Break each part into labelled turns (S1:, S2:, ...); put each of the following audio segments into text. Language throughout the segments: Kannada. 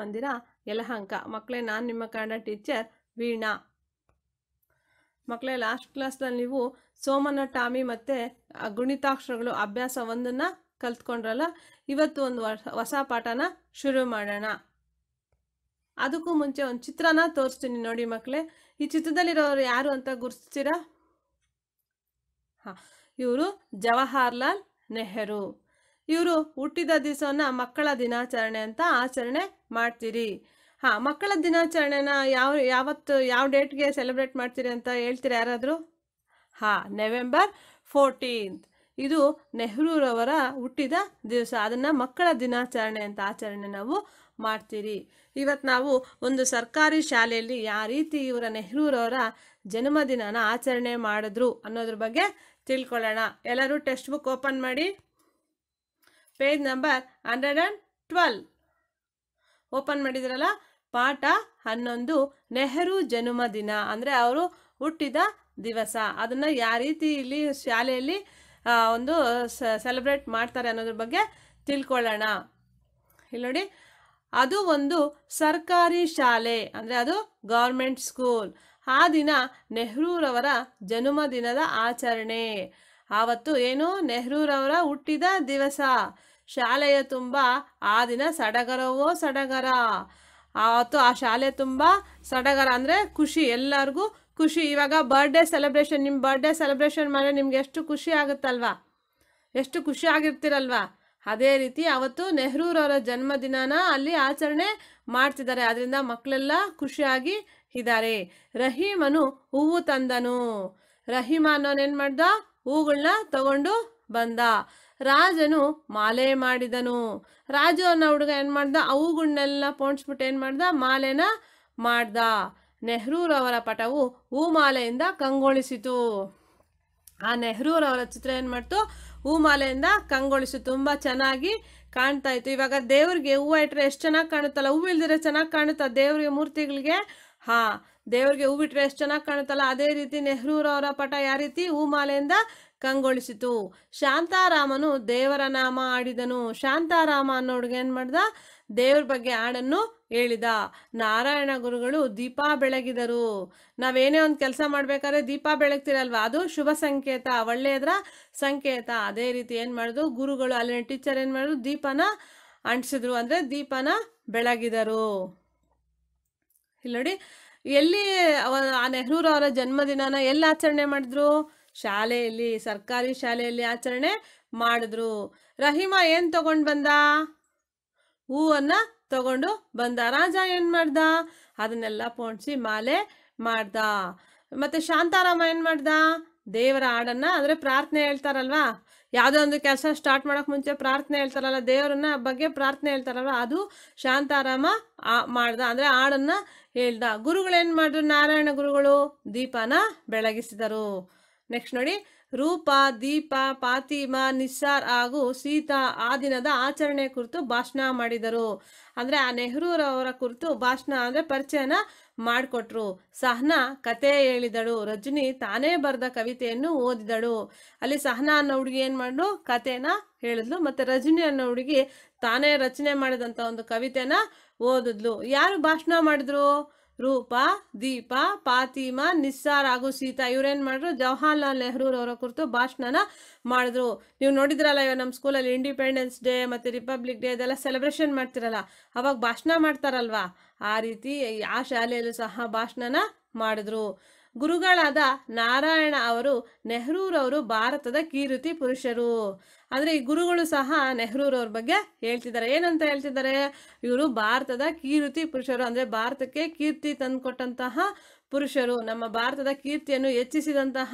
S1: ಮಂದಿರ ಯಲಹಂಕ ಮಕ್ಕಳೇ ನಾನು ನಿಮ್ಮ ಕನ್ನಡ ಟೀಚರ್ ವೀಣಾ ಮಕ್ಕಳೇ ಲಾಸ್ಟ್ ಕ್ಲಾಸ್ನಲ್ಲಿ ನೀವು ಸೋಮನ ಟಾಮಿ ಮತ್ತು ಗುಣಿತಾಕ್ಷರಗಳು ಅಭ್ಯಾಸ ಒಂದನ್ನು ಕಲ್ತ್ಕೊಂಡ್ರಲ್ಲ ಇವತ್ತು ಒಂದು ಹೊಸ ಪಾಠನ ಶುರು ಮಾಡೋಣ ಅದಕ್ಕೂ ಮುಂಚೆ ಒಂದು ಚಿತ್ರನ ತೋರಿಸ್ತೀನಿ ನೋಡಿ ಮಕ್ಕಳೇ ಈ ಚಿತ್ರದಲ್ಲಿರೋರು ಯಾರು ಅಂತ ಗುರುತಿಸ್ತೀರಾ ಹಾಂ ಇವರು ಜವಾಹರ್ಲಾಲ್ ನೆಹರು ಇವರು ಹುಟ್ಟಿದ ದಿವಸವನ್ನ ಮಕ್ಕಳ ದಿನಾಚರಣೆ ಅಂತ ಆಚರಣೆ ಮಾಡ್ತೀರಿ ಹಾ ಮಕ್ಕಳ ದಿನಾಚರಣೆನ ಯಾವ ಯಾವತ್ತು ಯಾವ ಡೇಟ್ಗೆ ಸೆಲೆಬ್ರೇಟ್ ಮಾಡ್ತೀರಿ ಅಂತ ಹೇಳ್ತೀರಾ ಯಾರಾದರೂ ಹಾ ನವೆಂಬರ್ ಫೋರ್ಟೀನ್ತ್ ಇದು ನೆಹರೂರವರ ಹುಟ್ಟಿದ ದಿವಸ ಅದನ್ನು ಮಕ್ಕಳ ದಿನಾಚರಣೆ ಅಂತ ಆಚರಣೆ ನಾವು ಮಾಡ್ತೀರಿ ಇವತ್ತು ನಾವು ಒಂದು ಸರ್ಕಾರಿ ಶಾಲೆಯಲ್ಲಿ ಯಾವ ರೀತಿ ಇವರ ನೆಹರೂರವರ ಜನ್ಮದಿನನ ಆಚರಣೆ ಮಾಡಿದ್ರು ಅನ್ನೋದ್ರ ಬಗ್ಗೆ ತಿಳ್ಕೊಳ್ಳೋಣ ಎಲ್ಲರೂ ಟೆಕ್ಸ್ಟ್ ಬುಕ್ ಓಪನ್ ಮಾಡಿ page number hundred and twelve open ಮಾಡಿದ್ರಲ್ಲ ಪಾಠ ಹನ್ನೊಂದು ನೆಹರು ದಿನ ಅಂದರೆ ಅವರು ಹುಟ್ಟಿದ ದಿವಸ ಅದನ್ನು ಯಾವ ರೀತಿ ಇಲ್ಲಿ ಶಾಲೆಯಲ್ಲಿ ಒಂದು ಸೆಲೆಬ್ರೇಟ್ ಮಾಡ್ತಾರೆ ಅನ್ನೋದ್ರ ಬಗ್ಗೆ ತಿಳ್ಕೊಳ್ಳೋಣ ಇಲ್ಲಿ ನೋಡಿ ಅದು ಒಂದು ಸರ್ಕಾರಿ ಶಾಲೆ ಅಂದರೆ ಅದು ಗೌರ್ಮೆಂಟ್ ಸ್ಕೂಲ್ ಆ ದಿನ ನೆಹರೂರವರ ದಿನದ ಆಚರಣೆ ಆವತ್ತು ಏನು ನೆಹರೂರವರ ಹುಟ್ಟಿದ ದಿವಸ ಶಾಲೆಯ ತುಂಬ ಆ ದಿನ ಸಡಗರವೋ ಸಡಗರ ಆವತ್ತು ಆ ಶಾಲೆ ತುಂಬ ಸಡಗರ ಅಂದರೆ ಖುಷಿ ಎಲ್ಲರಿಗೂ ಖುಷಿ ಇವಾಗ ಬರ್ಡೇ ಸೆಲೆಬ್ರೇಷನ್ ನಿಮ್ಮ ಬರ್ಡೇ ಸೆಲೆಬ್ರೇಷನ್ ಮಾಡಿದ್ರೆ ನಿಮ್ಗೆ ಎಷ್ಟು ಖುಷಿ ಆಗುತ್ತಲ್ವಾ ಎಷ್ಟು ಖುಷಿ ಆಗಿರ್ತಿರಲ್ವಾ ಅದೇ ರೀತಿ ಅವತ್ತು ನೆಹರೂರವರ ಜನ್ಮದಿನನ ಅಲ್ಲಿ ಆಚರಣೆ ಮಾಡ್ತಿದ್ದಾರೆ ಅದರಿಂದ ಮಕ್ಕಳೆಲ್ಲ ಖುಷಿಯಾಗಿ ಇದ್ದಾರೆ ರಹೀಮನು ಹೂವು ತಂದನು ರಹೀಮ ಅನ್ನೋನು ಏನು ಮಾಡ್ದ ಹೂಗಳನ್ನ ತಗೊಂಡು ಬಂದ ರಾಜನು ಮಾಲೆ ಮಾಡಿದನು ರಾಜ ಅನ್ನೋ ಹುಡುಗ ಏನು ಮಾಡ್ದ ಹೂಗಳನ್ನೆಲ್ಲ ಪೋಣಿಸ್ಬಿಟ್ಟು ಏನು ಮಾಡ್ದ ಮಾಲೆನ ಮಾಡ್ದ ನೆಹರೂರವರ ಪಟವು ಹೂ ಮಾಲೆಯಿಂದ ಕಂಗೊಳಿಸಿತು ಆ ನೆಹರೂರವರ ಚಿತ್ರ ಏನು ಮಾಡ್ತು ಹೂ ಮಾಲೆಯಿಂದ ಕಂಗೊಳಿಸು ತುಂಬ ಚೆನ್ನಾಗಿ ಕಾಣ್ತಾ ಇತ್ತು ಇವಾಗ ದೇವ್ರಿಗೆ ಹೂವು ಇಟ್ಟರೆ ಎಷ್ಟು ಚೆನ್ನಾಗಿ ಕಾಣುತ್ತಲ್ಲ ಹೂವು ಇಲ್ದಿದ್ರೆ ಚೆನ್ನಾಗಿ ಕಾಣುತ್ತಾ ದೇವ್ರಿಗೆ ಮೂರ್ತಿಗಳಿಗೆ ಹಾಂ ದೇವರಿಗೆ ಹೂ ಬಿಟ್ಟರೆ ಎಷ್ಟು ಚೆನ್ನಾಗಿ ಕಾಣುತ್ತಲ್ಲ ಅದೇ ರೀತಿ ನೆಹರೂರವರ ಪಟ ಯಾವ ರೀತಿ ಹೂಮಾಲೆಯಿಂದ ಕಂಗೊಳಿಸಿತು ಶಾಂತಾರಾಮನು ದೇವರ ನಾಮ ಆಡಿದನು ಶಾಂತಾರಾಮ ಅನ್ನೋ ಹುಡುಗ ಏನು ಮಾಡ್ದ ದೇವ್ರ ಬಗ್ಗೆ ಹಾಡನ್ನು ಹೇಳಿದ ನಾರಾಯಣ ಗುರುಗಳು ದೀಪ ಬೆಳಗಿದರು ನಾವೇನೇ ಒಂದು ಕೆಲಸ ಮಾಡ್ಬೇಕಾದ್ರೆ ದೀಪ ಬೆಳಗ್ತಿರಲ್ವ ಅದು ಶುಭ ಸಂಕೇತ ಒಳ್ಳೆಯದ್ರ ಸಂಕೇತ ಅದೇ ರೀತಿ ಏನು ಮಾಡಿದ್ರು ಗುರುಗಳು ಅಲ್ಲಿನ ಟೀಚರ್ ಏನು ಮಾಡಿದ್ರು ದೀಪನ ಅಂಟಿಸಿದ್ರು ಅಂದರೆ ದೀಪನ ಬೆಳಗಿದರು ಇಲ್ಲಿ ನೋಡಿ ಎಲ್ಲಿ ಆ ಅವರ ಜನ್ಮದಿನನ ಎಲ್ಲಿ ಆಚರಣೆ ಮಾಡಿದ್ರು ಶಾಲೆಯಲ್ಲಿ ಸರ್ಕಾರಿ ಶಾಲೆಯಲ್ಲಿ ಆಚರಣೆ ಮಾಡಿದ್ರು ರಹೀಮ ಏನು ತಗೊಂಡು ಬಂದ ಹೂವನ್ನು ತಗೊಂಡು ಬಂದ ರಾಜ ಏನು ಮಾಡ್ದ ಅದನ್ನೆಲ್ಲ ಪೋಣಿಸಿ ಮಾಲೆ ಮಾಡ್ದ ಮತ್ತೆ ಶಾಂತಾರಾಮ ಏನು ಮಾಡ್ದ ದೇವರ ಹಾಡನ್ನ ಅಂದರೆ ಪ್ರಾರ್ಥನೆ ಹೇಳ್ತಾರಲ್ವಾ ಯಾವುದೋ ಒಂದು ಕೆಲಸ ಸ್ಟಾರ್ಟ್ ಮಾಡೋಕೆ ಮುಂಚೆ ಪ್ರಾರ್ಥನೆ ಹೇಳ್ತಾರಲ್ಲ ದೇವರನ್ನ ಬಗ್ಗೆ ಪ್ರಾರ್ಥನೆ ಹೇಳ್ತಾರಲ್ಲ ಅದು ಶಾಂತಾರಾಮ ಮಾಡ್ದ ಅಂದರೆ ಹಾಡನ್ನು ಹೇಳ್ದ ಗುರುಗಳೇನು ಮಾಡಿದ್ರು ನಾರಾಯಣ ಗುರುಗಳು ದೀಪನ ಬೆಳಗಿಸಿದರು ನೆಕ್ಸ್ಟ್ ನೋಡಿ ರೂಪ ದೀಪ ಪಾತಿಮ ನಿಸ್ಸಾರ್ ಹಾಗೂ ಸೀತಾ ಆ ದಿನದ ಆಚರಣೆ ಕುರಿತು ಭಾಷಣ ಮಾಡಿದರು ಅಂದರೆ ಆ ನೆಹರೂರವರ ಕುರಿತು ಭಾಷಣ ಅಂದರೆ ಪರಿಚಯನ ಮಾಡಿಕೊಟ್ರು ಸಹನಾ ಕತೆ ಹೇಳಿದಳು ರಜನಿ ತಾನೇ ಬರೆದ ಕವಿತೆಯನ್ನು ಓದಿದಳು ಅಲ್ಲಿ ಸಹನಾ ಅನ್ನೋ ಹುಡುಗಿ ಏನು ಮಾಡಲು ಕತೆನ ಹೇಳಿದ್ಲು ಮತ್ತು ರಜನಿ ಅನ್ನೋ ಹುಡುಗಿ ತಾನೇ ರಚನೆ ಮಾಡಿದಂಥ ಒಂದು ಕವಿತೆನ ಓದಿದ್ಲು ಯಾರು ಭಾಷಣ ಮಾಡಿದ್ರು ರೂಪ ದೀಪ ಪಾತಿಮಾ ನಿಸ್ಸಾರ್ ಹಾಗೂ ಸೀತಾ ಇವ್ರೇನ್ ಮಾಡಿದ್ರು ಜವಾಹರ್ಲಾಲ್ ನೆಹರೂರವರ ಕುರಿತು ಭಾಷಣನ ಮಾಡಿದ್ರು ನೀವು ನೋಡಿದ್ರಲ್ಲ ಇವಾಗ ನಮ್ಮ ಸ್ಕೂಲಲ್ಲಿ ಇಂಡಿಪೆಂಡೆನ್ಸ್ ಡೇ ಮತ್ತು ರಿಪಬ್ಲಿಕ್ ಡೇ ಇದೆಲ್ಲ ಸೆಲೆಬ್ರೇಷನ್ ಮಾಡ್ತಿರಲ್ಲ ಅವಾಗ ಭಾಷಣ ಮಾಡ್ತಾರಲ್ವಾ ಆ ರೀತಿ ಆ ಶಾಲೆಯಲ್ಲೂ ಸಹ ಭಾಷಣನ ಮಾಡಿದ್ರು ಗುರುಗಳಾದ ನಾರಾಯಣ ಅವರು ನೆಹರೂರವರು ಭಾರತದ ಕೀರ್ತಿ ಪುರುಷರು ಆದರೆ ಈ ಗುರುಗಳು ಸಹ ನೆಹರೂರವ್ರ ಬಗ್ಗೆ ಹೇಳ್ತಿದ್ದಾರೆ ಏನಂತ ಹೇಳ್ತಿದ್ದಾರೆ ಇವರು ಭಾರತದ ಕೀರ್ತಿ ಪುರುಷರು ಅಂದ್ರೆ ಭಾರತಕ್ಕೆ ಕೀರ್ತಿ ತಂದುಕೊಟ್ಟಂತಹ ಪುರುಷರು ನಮ್ಮ ಭಾರತದ ಕೀರ್ತಿಯನ್ನು ಹೆಚ್ಚಿಸಿದಂತಹ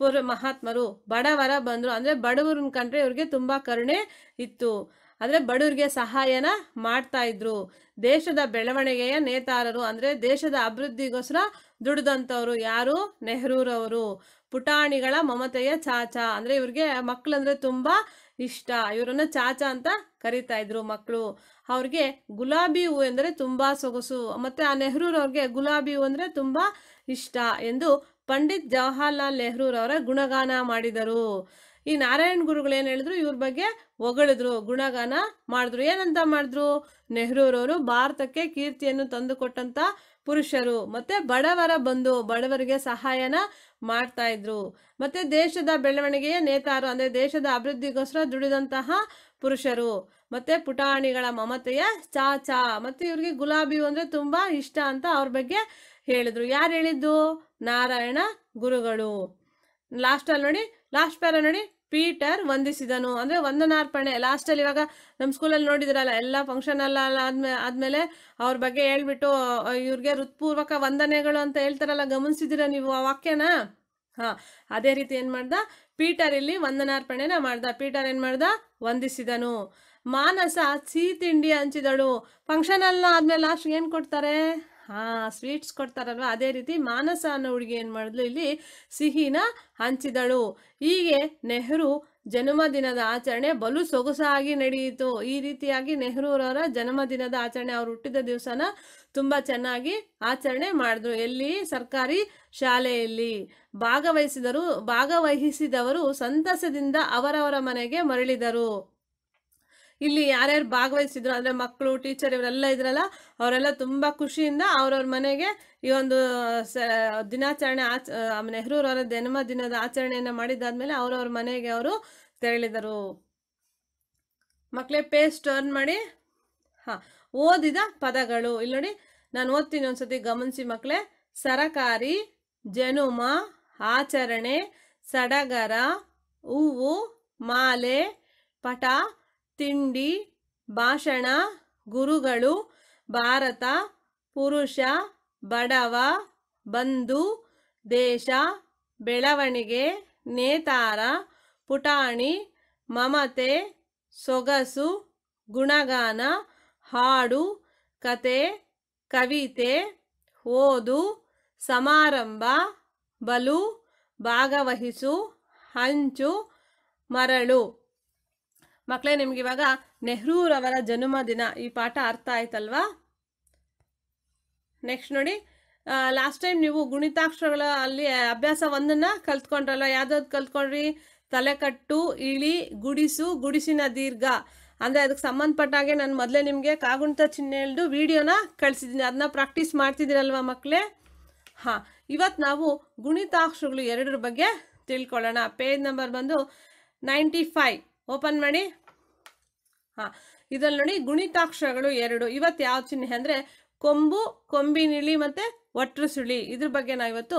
S1: ಪುರ ಮಹಾತ್ಮರು ಬಡವರ ಬಂದರು ಅಂದ್ರೆ ಬಡವರನ್ನ ಕಂಡ್ರೆ ಇವ್ರಿಗೆ ತುಂಬಾ ಕರುಣೆ ಇತ್ತು ಅಂದ್ರೆ ಬಡವರಿಗೆ ಸಹಾಯನ ಮಾಡ್ತಾ ಇದ್ರು ದೇಶದ ಬೆಳವಣಿಗೆಯ ನೇತಾರರು ಅಂದ್ರೆ ದೇಶದ ಅಭಿವೃದ್ಧಿಗೋಸ್ಕರ ದುಡಿದಂಥವ್ರು ಯಾರು ನೆಹರೂರವರು ಪುಟಾಣಿಗಳ ಮಮತೆಯ ಚಾಚಾ ಅಂದ್ರೆ ಇವ್ರಿಗೆ ಅಂದ್ರೆ ತುಂಬಾ ಇಷ್ಟ ಇವರನ್ನ ಚಾಚಾ ಅಂತ ಕರಿತಾ ಇದ್ರು ಮಕ್ಕಳು ಅವ್ರಿಗೆ ಗುಲಾಬಿ ಹೂ ಎಂದರೆ ತುಂಬಾ ಸೊಗಸು ಮತ್ತೆ ಆ ನೆಹರೂರವ್ರಿಗೆ ಗುಲಾಬಿ ಹೂ ಅಂದ್ರೆ ತುಂಬಾ ಇಷ್ಟ ಎಂದು ಪಂಡಿತ್ ಜವಾಹರ್ಲಾಲ್ ನೆಹರೂರವರ ಗುಣಗಾನ ಮಾಡಿದರು ಈ ನಾರಾಯಣ್ ಗುರುಗಳು ಏನು ಹೇಳಿದ್ರು ಇವ್ರ ಬಗ್ಗೆ ಹೊಗಳಿದ್ರು ಗುಣಗಾನ ಮಾಡಿದ್ರು ಏನಂತ ಮಾಡಿದ್ರು ನೆಹರೂರವರು ಭಾರತಕ್ಕೆ ಕೀರ್ತಿಯನ್ನು ತಂದುಕೊಟ್ಟಂತ ಪುರುಷರು ಮತ್ತೆ ಬಡವರ ಬಂಧು ಬಡವರಿಗೆ ಸಹಾಯನ ಮಾಡ್ತಾ ಇದ್ರು ಮತ್ತೆ ದೇಶದ ಬೆಳವಣಿಗೆಯ ನೇತಾರು ಅಂದ್ರೆ ದೇಶದ ಅಭಿವೃದ್ಧಿಗೋಸ್ಕರ ದುಡಿದಂತಹ ಪುರುಷರು ಮತ್ತೆ ಪುಟಾಣಿಗಳ ಮಮತೆಯ ಚಾಚಾ ಮತ್ತೆ ಇವ್ರಿಗೆ ಗುಲಾಬಿ ಅಂದ್ರೆ ತುಂಬಾ ಇಷ್ಟ ಅಂತ ಅವ್ರ ಬಗ್ಗೆ ಹೇಳಿದ್ರು ಯಾರು ಹೇಳಿದ್ದು ನಾರಾಯಣ ಗುರುಗಳು ಅಲ್ಲಿ ನೋಡಿ ಲಾಸ್ಟ್ ಪ್ಯಾರ ನೋಡಿ ಪೀಟರ್ ವಂದಿಸಿದನು ಅಂದರೆ ವಂದನಾರ್ಪಣೆ ಲಾಸ್ಟಲ್ಲಿ ಇವಾಗ ನಮ್ಮ ಸ್ಕೂಲಲ್ಲಿ ನೋಡಿದ್ರಲ್ಲ ಎಲ್ಲ ಫಂಕ್ಷನ್ ಎಲ್ಲ ಆದ್ಮೇಲೆ ಆದಮೇಲೆ ಅವ್ರ ಬಗ್ಗೆ ಹೇಳ್ಬಿಟ್ಟು ಇವ್ರಿಗೆ ಹೃತ್ಪೂರ್ವಕ ವಂದನೆಗಳು ಅಂತ ಹೇಳ್ತಾರಲ್ಲ ಗಮನಿಸಿದಿರ ನೀವು ಆ ವಾಕ್ಯನ ಹಾಂ ಅದೇ ರೀತಿ ಏನು ಮಾಡ್ದ ಪೀಟರ್ ಇಲ್ಲಿ ವಂದನಾರ್ಪಣೆನ ಮಾಡ್ದ ಪೀಟರ್ ಏನು ಮಾಡ್ದ ವಂದಿಸಿದನು ಮಾನಸ ಸಿಹಿ ತಿಂಡಿ ಹಂಚಿದಳು ಫಂಕ್ಷನ್ ಆದಮೇಲೆ ಆದ್ಮೇಲೆ ಲಾಸ್ಟ್ ಏನು ಕೊಡ್ತಾರೆ ಹಾ ಸ್ವೀಟ್ಸ್ ಕೊಡ್ತಾರಲ್ವ ಅದೇ ರೀತಿ ಮಾನಸ ಅನ್ನೋ ಹುಡುಗಿ ಏನು ಮಾಡಿದ್ಲು ಇಲ್ಲಿ ಸಿಹಿನ ಹಂಚಿದಳು ಹೀಗೆ ನೆಹರು ಜನ್ಮದಿನದ ಆಚರಣೆ ಬಲು ಸೊಗಸಾಗಿ ನಡೆಯಿತು ಈ ರೀತಿಯಾಗಿ ನೆಹರೂರವರ ಜನ್ಮದಿನದ ಆಚರಣೆ ಅವ್ರು ಹುಟ್ಟಿದ ದಿವಸನ ತುಂಬ ಚೆನ್ನಾಗಿ ಆಚರಣೆ ಮಾಡಿದ್ರು ಎಲ್ಲಿ ಸರ್ಕಾರಿ ಶಾಲೆಯಲ್ಲಿ ಭಾಗವಹಿಸಿದರು ಭಾಗವಹಿಸಿದವರು ಸಂತಸದಿಂದ ಅವರವರ ಮನೆಗೆ ಮರಳಿದರು ಇಲ್ಲಿ ಯಾರ್ಯಾರು ಭಾಗವಹಿಸಿದ್ರು ಅಂದರೆ ಮಕ್ಕಳು ಟೀಚರ್ ಇವರೆಲ್ಲ ಇದ್ರಲ್ಲ ಅವರೆಲ್ಲ ತುಂಬ ಖುಷಿಯಿಂದ ಅವ್ರವ್ರ ಮನೆಗೆ ಈ ಒಂದು ಸ ದಿನಾಚರಣೆ ಆಚ ನೆಹರೂರವರ ಜನ್ಮ ದಿನದ ಆಚರಣೆಯನ್ನು ಮಾಡಿದ್ದಾದ್ಮೇಲೆ ಅವ್ರವ್ರ ಮನೆಗೆ ಅವರು ತೆರಳಿದರು ಮಕ್ಕಳೇ ಪೇಸ್ಟ್ ಟರ್ನ್ ಮಾಡಿ ಹಾಂ ಓದಿದ ಪದಗಳು ಇಲ್ಲಿ ನೋಡಿ ನಾನು ಓದ್ತೀನಿ ಒಂದ್ಸತಿ ಗಮನಿಸಿ ಮಕ್ಕಳೇ ಸರಕಾರಿ ಜನುಮ ಆಚರಣೆ ಸಡಗರ ಹೂವು ಮಾಲೆ ಪಟ ತಿಂಡಿ ಭಾಷಣ ಗುರುಗಳು ಭಾರತ ಪುರುಷ ಬಡವ ಬಂಧು ದೇಶ ಬೆಳವಣಿಗೆ ನೇತಾರ ಪುಟಾಣಿ ಮಮತೆ ಸೊಗಸು ಗುಣಗಾನ ಹಾಡು ಕತೆ ಕವಿತೆ ಓದು ಸಮಾರಂಭ ಬಲು ಭಾಗವಹಿಸು ಹಂಚು ಮರಳು ಮಕ್ಕಳೇ ನಿಮಗಿವಾಗ ನೆಹರೂರವರ ಜನ್ಮದಿನ ಈ ಪಾಠ ಅರ್ಥ ಆಯ್ತಲ್ವಾ ನೆಕ್ಸ್ಟ್ ನೋಡಿ ಲಾಸ್ಟ್ ಟೈಮ್ ನೀವು ಗುಣಿತಾಕ್ಷರಗಳ ಅಲ್ಲಿ ಅಭ್ಯಾಸ ಒಂದನ್ನು ಕಲ್ತ್ಕೊಂಡ್ರಲ್ಲ ಯಾವ್ದಾದ್ರು ಕಲ್ತ್ಕೊಂಡ್ರಿ ತಲೆಕಟ್ಟು ಇಳಿ ಗುಡಿಸು ಗುಡಿಸಿನ ದೀರ್ಘ ಅಂದರೆ ಅದಕ್ಕೆ ಸಂಬಂಧಪಟ್ಟಾಗೆ ನಾನು ಮೊದಲೇ ನಿಮಗೆ ಕಾಗುಣಿತ ಚಿಹ್ನೆ ಹೇಳ್ದು ವಿಡಿಯೋನ ಕಳಿಸಿದ್ದೀನಿ ಅದನ್ನ ಪ್ರಾಕ್ಟೀಸ್ ಮಾಡ್ತಿದ್ದೀರಲ್ವ ಮಕ್ಕಳೇ ಹಾಂ ಇವತ್ತು ನಾವು ಗುಣಿತಾಕ್ಷರಗಳು ಎರಡರ ಬಗ್ಗೆ ತಿಳ್ಕೊಳ್ಳೋಣ ಪೇಜ್ ನಂಬರ್ ಬಂದು ನೈಂಟಿ ಫೈವ್ ಓಪನ್ ಮಾಡಿ ಹಾ ಇದ್ರಲ್ಲಿ ನೋಡಿ ಗುಣಿತಾಕ್ಷರಗಳು ಎರಡು ಇವತ್ತು ಯಾವ ಚಿಹ್ನೆ ಅಂದ್ರೆ ಕೊಂಬು ಕೊಂಬಿನಿಳಿ ಮತ್ತೆ ಒಟ್ರು ಸುಳಿ ಇದ್ರ ಬಗ್ಗೆ ಇವತ್ತು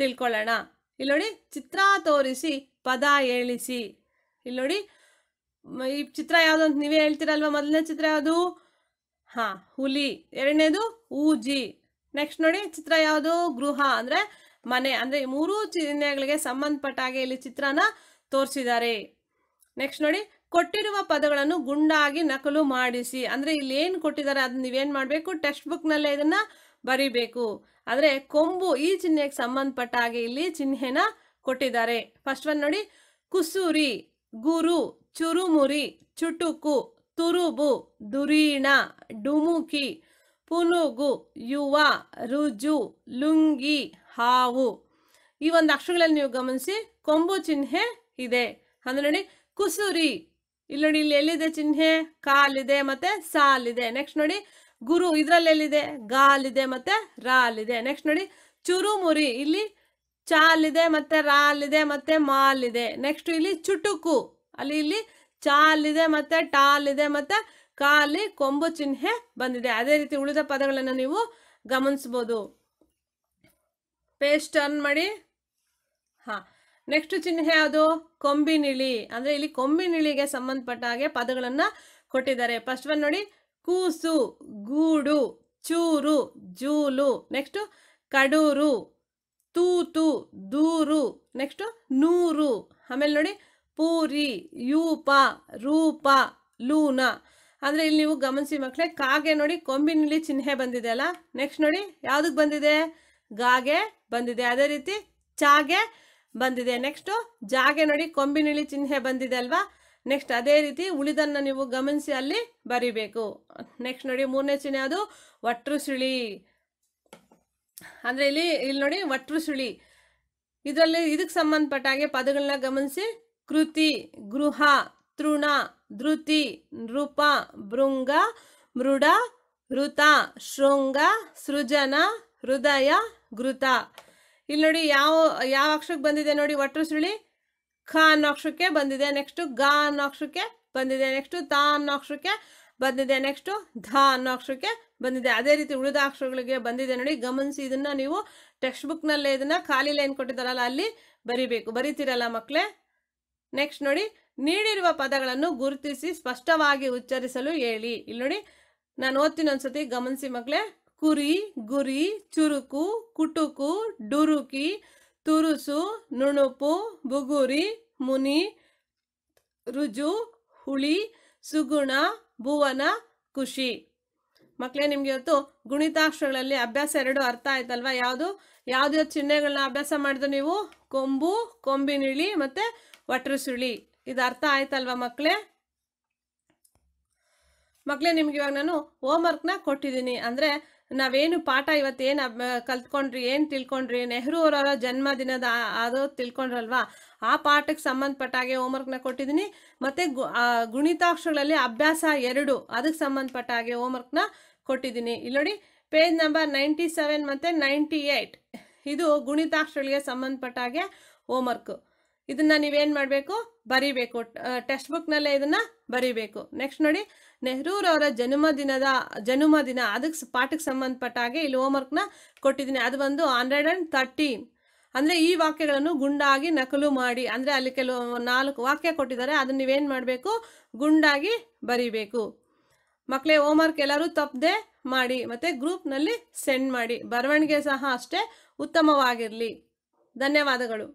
S1: ತಿಳ್ಕೊಳ್ಳೋಣ ಇಲ್ಲಿ ನೋಡಿ ಚಿತ್ರ ತೋರಿಸಿ ಪದ ಹೇಳಿಸಿ ಇಲ್ಲಿ ನೋಡಿ ಈ ಚಿತ್ರ ಯಾವುದು ಅಂತ ನೀವೇ ಹೇಳ್ತೀರಲ್ವಾ ಮೊದಲನೇ ಚಿತ್ರ ಯಾವುದು ಹಾ ಹುಲಿ ಎರಡನೇದು ಊಜಿ ನೆಕ್ಸ್ಟ್ ನೋಡಿ ಚಿತ್ರ ಯಾವುದು ಗೃಹ ಅಂದ್ರೆ ಮನೆ ಅಂದ್ರೆ ಮೂರು ಚಿಹ್ನೆಗಳಿಗೆ ಹಾಗೆ ಇಲ್ಲಿ ಚಿತ್ರನ ತೋರಿಸಿದ್ದಾರೆ ನೆಕ್ಸ್ಟ್ ನೋಡಿ ಕೊಟ್ಟಿರುವ ಪದಗಳನ್ನು ಗುಂಡಾಗಿ ನಕಲು ಮಾಡಿಸಿ ಅಂದ್ರೆ ಇಲ್ಲಿ ಏನು ಕೊಟ್ಟಿದ್ದಾರೆ ಅದನ್ನ ನೀವೇನ್ ಮಾಡಬೇಕು ಟೆಕ್ಸ್ಟ್ ಬುಕ್ನಲ್ಲೇ ಇದನ್ನ ಬರಿಬೇಕು ಆದರೆ ಕೊಂಬು ಈ ಚಿಹ್ನೆಗೆ ಸಂಬಂಧಪಟ್ಟ ಹಾಗೆ ಇಲ್ಲಿ ಚಿಹ್ನೆನ ಕೊಟ್ಟಿದ್ದಾರೆ ಫಸ್ಟ್ ಒನ್ ನೋಡಿ ಕುಸುರಿ ಗುರು ಚುರುಮುರಿ ಚುಟುಕು ತುರುಬು ದುರೀಣ ಡುಮುಕಿ ಪುನುಗು ಯುವ ರುಜು ಲುಂಗಿ ಹಾವು ಈ ಒಂದು ಅಕ್ಷರಗಳಲ್ಲಿ ನೀವು ಗಮನಿಸಿ ಕೊಂಬು ಚಿಹ್ನೆ ಇದೆ ಅಂದ್ರೆ ನೋಡಿ ಕುಸುರಿ ಇಲ್ಲಿ ನೋಡಿ ಇಲ್ಲಿ ಎಲ್ಲಿದೆ ಚಿಹ್ನೆ ಕಾಲಿದೆ ಮತ್ತೆ ಸಾಲಿದೆ ನೆಕ್ಸ್ಟ್ ನೋಡಿ ಗುರು ಇದ್ರಲ್ಲಿ ಎಲ್ಲಿದೆ ಗಾಲಿದೆ ಮತ್ತೆ ರಾಲಿದೆ ನೆಕ್ಸ್ಟ್ ನೋಡಿ ಚುರುಮುರಿ ಇಲ್ಲಿ ಚಾಲಿದೆ ಮತ್ತೆ ರಾಲಿದೆ ಮತ್ತೆ ಮಾಲಿದೆ ನೆಕ್ಸ್ಟ್ ಇಲ್ಲಿ ಚುಟುಕು ಅಲ್ಲಿ ಇಲ್ಲಿ ಚಾಲಿದೆ ಮತ್ತೆ ಟಾಲಿದೆ ಮತ್ತೆ ಕಾಲಿ ಕೊಂಬು ಚಿಹ್ನೆ ಬಂದಿದೆ ಅದೇ ರೀತಿ ಉಳಿದ ಪದಗಳನ್ನು ನೀವು ಗಮನಿಸ್ಬೋದು ಪೇಸ್ಟ್ ಟರ್ನ್ ಮಾಡಿ ಹಾ ನೆಕ್ಸ್ಟ್ ಚಿಹ್ನೆ ಯಾವುದು ಕೊಂಬಿನಿಳಿ ಅಂದ್ರೆ ಇಲ್ಲಿ ಕೊಂಬಿನಿಳಿಗೆ ಸಂಬಂಧಪಟ್ಟ ಹಾಗೆ ಪದಗಳನ್ನ ಕೊಟ್ಟಿದ್ದಾರೆ ಫಸ್ಟ್ ಒನ್ ನೋಡಿ ಕೂಸು ಗೂಡು ಚೂರು ಜೂಲು ನೆಕ್ಸ್ಟ್ ಕಡೂರು ತೂತು ದೂರು ನೆಕ್ಸ್ಟ್ ನೂರು ಆಮೇಲೆ ನೋಡಿ ಪೂರಿ ಯೂಪ ರೂಪ ಲೂನ ಅಂದ್ರೆ ಇಲ್ಲಿ ನೀವು ಗಮನಿಸಿ ಮಕ್ಕಳೇ ಕಾಗೆ ನೋಡಿ ಕೊಂಬಿನಿಳಿ ಚಿಹ್ನೆ ಬಂದಿದೆ ಅಲ್ಲ ನೆಕ್ಸ್ಟ್ ನೋಡಿ ಯಾವುದಕ್ಕೆ ಬಂದಿದೆ ಗಾಗೆ ಬಂದಿದೆ ಅದೇ ರೀತಿ ಚಾಗೆ ಬಂದಿದೆ ನೆಕ್ಸ್ಟು ಜಾಗೆ ನೋಡಿ ಕೊಂಬಿನಿಳಿ ಚಿಹ್ನೆ ಬಂದಿದೆ ಅಲ್ವಾ ನೆಕ್ಸ್ಟ್ ಅದೇ ರೀತಿ ಉಳಿದನ್ನು ನೀವು ಗಮನಿಸಿ ಅಲ್ಲಿ ಬರಿಬೇಕು ನೆಕ್ಸ್ಟ್ ನೋಡಿ ಮೂರನೇ ಚಿಹ್ನೆ ಅದು ವಟ್ರುಸುಳಿ ಸುಳಿ ಅಂದರೆ ಇಲ್ಲಿ ಇಲ್ಲಿ ನೋಡಿ ವಟ್ರುಸುಳಿ ಇದರಲ್ಲಿ ಇದಕ್ಕೆ ಸಂಬಂಧಪಟ್ಟ ಹಾಗೆ ಪದಗಳನ್ನ ಗಮನಿಸಿ ಕೃತಿ ಗೃಹ ತೃಣ ಧೃತಿ ನೃಪ ಭೃಂಗ ಮೃಡ ಋತ ಶೃಂಗ ಸೃಜನ ಹೃದಯ ಘೃತ ಇಲ್ಲಿ ನೋಡಿ ಯಾವ ಯಾವ ಅಕ್ಷರಕ್ಕೆ ಬಂದಿದೆ ನೋಡಿ ಒಟ್ಟರು ಸುಳಿ ಖ ಅನ್ನೋ ಅಕ್ಷಕ್ಕೆ ಬಂದಿದೆ ನೆಕ್ಸ್ಟು ಗ ಅನ್ನೋ ಅಕ್ಷರಕ್ಕೆ ಬಂದಿದೆ ನೆಕ್ಸ್ಟು ತ ಅನ್ನೋ ಅಕ್ಷರಕ್ಕೆ ಬಂದಿದೆ ನೆಕ್ಸ್ಟು ಧ ಅನ್ನೋ ಅಕ್ಷಕ್ಕೆ ಬಂದಿದೆ ಅದೇ ರೀತಿ ಉಳಿದ ಅಕ್ಷರಗಳಿಗೆ ಬಂದಿದೆ ನೋಡಿ ಗಮನಿಸಿ ಇದನ್ನ ನೀವು ಟೆಕ್ಸ್ಟ್ ಬುಕ್ನಲ್ಲೇ ಇದನ್ನ ಖಾಲಿ ಲೈನ್ ಕೊಟ್ಟಿದ್ದಾರಲ್ಲ ಅಲ್ಲಿ ಬರಿಬೇಕು ಬರೀತಿರಲ್ಲ ಮಕ್ಕಳೇ ನೆಕ್ಸ್ಟ್ ನೋಡಿ ನೀಡಿರುವ ಪದಗಳನ್ನು ಗುರುತಿಸಿ ಸ್ಪಷ್ಟವಾಗಿ ಉಚ್ಚರಿಸಲು ಹೇಳಿ ಇಲ್ಲಿ ನೋಡಿ ನಾನು ಓದ್ತೀನಿ ಒಂದ್ಸತಿ ಗಮನಿಸಿ ಮಕ್ಕಳೇ ಕುರಿ ಗುರಿ ಚುರುಕು ಕುಟುಕು ಡುರುಕಿ ತುರುಸು ನುಣುಪು ಬುಗುರಿ ಮುನಿ ರುಜು ಹುಳಿ ಸುಗುಣ ಭುವನ ಖುಷಿ ಮಕ್ಕಳೇ ನಿಮ್ಗೆ ಇವತ್ತು ಗುಣಿತಾಕ್ಷರಗಳಲ್ಲಿ ಅಭ್ಯಾಸ ಎರಡು ಅರ್ಥ ಆಯ್ತಲ್ವಾ ಯಾವುದು ಯಾವ್ದ್ಯಾವ್ದು ಚಿಹ್ನೆಗಳನ್ನ ಅಭ್ಯಾಸ ಮಾಡಿದ್ರು ನೀವು ಕೊಂಬು ಕೊಂಬಿನಿಳಿ ಮತ್ತೆ ಸುಳಿ ಇದು ಅರ್ಥ ಆಯ್ತಲ್ವಾ ಮಕ್ಕಳೇ ಮಕ್ಕಳೇ ನಿಮ್ಗೆ ಇವಾಗ ನಾನು ಹೋಮ್ ವರ್ಕ್ನ ಕೊಟ್ಟಿದ್ದೀನಿ ಅಂದರೆ ನಾವೇನು ಪಾಠ ಇವತ್ತೇನು ಕಲ್ತ್ಕೊಂಡ್ರಿ ಏನು ತಿಳ್ಕೊಂಡ್ರಿ ನೆಹರು ಅವರವರ ಜನ್ಮದಿನದ ಅದು ತಿಳ್ಕೊಂಡ್ರಲ್ವಾ ಆ ಪಾಠಕ್ಕೆ ಸಂಬಂಧಪಟ್ಟ ಸಂಬಂಧಪಟ್ಟಾಗೆ ವರ್ಕ್ನ ಕೊಟ್ಟಿದ್ದೀನಿ ಮತ್ತು ಗು ಗುಣಿತಾಕ್ಷರಗಳಲ್ಲಿ ಅಭ್ಯಾಸ ಎರಡು ಅದಕ್ಕೆ ಸಂಬಂಧಪಟ್ಟ ಹಾಗೆ ವರ್ಕ್ನ ಕೊಟ್ಟಿದ್ದೀನಿ ಇಲ್ಲಿ ನೋಡಿ ಪೇಜ್ ನಂಬರ್ ನೈಂಟಿ ಸೆವೆನ್ ಮತ್ತು ನೈಂಟಿ ಏಯ್ಟ್ ಇದು ಗುಣಿತಾಕ್ಷರಗಳಿಗೆ ಸಂಬಂಧಪಟ್ಟ ಹಾಗೆ ಹೋಮ್ವರ್ಕು ಇದನ್ನು ನೀವೇನು ಮಾಡಬೇಕು ಬರೀಬೇಕು ಟೆಕ್ಸ್ಟ್ ಬುಕ್ನಲ್ಲೇ ಇದನ್ನು ಬರೀಬೇಕು ನೆಕ್ಸ್ಟ್ ನೋಡಿ ನೆಹರೂರವರ ಜನ್ಮದಿನದ ಜನ್ಮದಿನ ಅದಕ್ಕೆ ಪಾಠಕ್ಕೆ ಸಂಬಂಧಪಟ್ಟ ಹಾಗೆ ಇಲ್ಲಿ ಹೋಮ್ವರ್ಕ್ನ ಕೊಟ್ಟಿದ್ದೀನಿ ಅದು ಬಂದು ಹಂಡ್ರೆಡ್ ಆ್ಯಂಡ್ ತರ್ಟಿ ಅಂದರೆ ಈ ವಾಕ್ಯಗಳನ್ನು ಗುಂಡಾಗಿ ನಕಲು ಮಾಡಿ ಅಂದರೆ ಅಲ್ಲಿ ಕೆಲವು ನಾಲ್ಕು ವಾಕ್ಯ ಕೊಟ್ಟಿದ್ದಾರೆ ಅದನ್ನ ನೀವೇನು ಮಾಡಬೇಕು ಗುಂಡಾಗಿ ಬರಿಬೇಕು ಮಕ್ಕಳೇ ಹೋಮ್ವರ್ಕ್ ಎಲ್ಲರೂ ತಪ್ಪದೆ ಮಾಡಿ ಮತ್ತು ಗ್ರೂಪ್ನಲ್ಲಿ ಸೆಂಡ್ ಮಾಡಿ ಬರವಣಿಗೆ ಸಹ ಅಷ್ಟೇ ಉತ್ತಮವಾಗಿರಲಿ ಧನ್ಯವಾದಗಳು